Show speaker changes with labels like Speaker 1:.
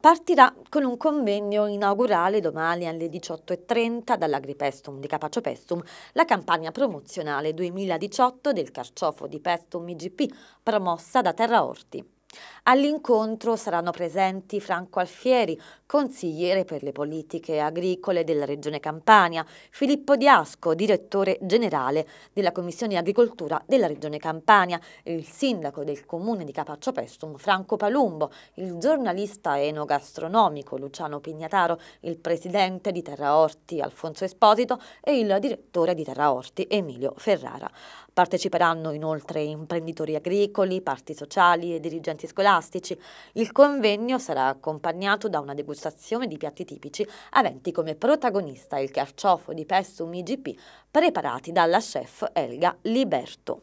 Speaker 1: partirà con un convegno inaugurale domani alle 18.30 dall'Agripestum di Capaccio Pestum, la campagna promozionale 2018 del carciofo di Pestum IGP promossa da Terra Orti. All'incontro saranno presenti Franco Alfieri, consigliere per le politiche agricole della Regione Campania, Filippo Diasco, direttore generale della Commissione Agricoltura della Regione Campania, il sindaco del comune di Capaccio Pestum Franco Palumbo, il giornalista enogastronomico Luciano Pignataro, il presidente di Terra Orti Alfonso Esposito e il direttore di Terra Orti Emilio Ferrara. Parteciperanno inoltre imprenditori agricoli, parti sociali e dirigenti scolari scolastici. Il convegno sarà accompagnato da una degustazione di piatti tipici aventi come protagonista il carciofo di Pestum IGP preparati dalla chef Elga Liberto.